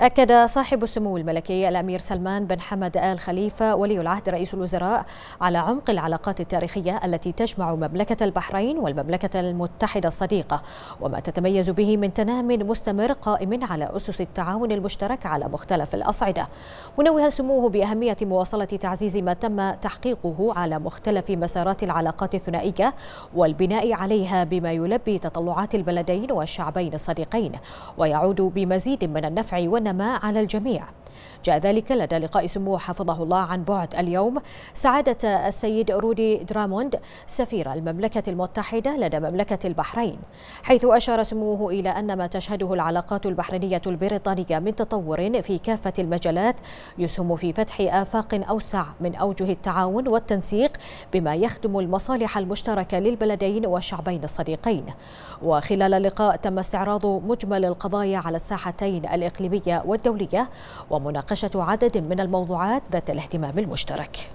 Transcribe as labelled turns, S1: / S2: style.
S1: أكد صاحب السمو الملكي الأمير سلمان بن حمد آل خليفة ولي العهد رئيس الوزراء على عمق العلاقات التاريخية التي تجمع مملكة البحرين والمملكة المتحدة الصديقة وما تتميز به من تنام مستمر قائم على أسس التعاون المشترك على مختلف الأصعدة منوها سموه بأهمية مواصلة تعزيز ما تم تحقيقه على مختلف مسارات العلاقات الثنائية والبناء عليها بما يلبي تطلعات البلدين والشعبين الصديقين ويعود بمزيد من النفع والنفع والنماء على الجميع جاء ذلك لدى لقاء سموه حفظه الله عن بعد اليوم سعادة السيد رودي دراموند سفير المملكة المتحدة لدى مملكة البحرين حيث أشار سموه إلى أن ما تشهده العلاقات البحرينية البريطانية من تطور في كافة المجالات يسهم في فتح آفاق أوسع من أوجه التعاون والتنسيق بما يخدم المصالح المشتركة للبلدين والشعبين الصديقين وخلال اللقاء تم استعراض مجمل القضايا على الساحتين الإقليمية والدولية وم مناقشة عدد من الموضوعات ذات الاهتمام المشترك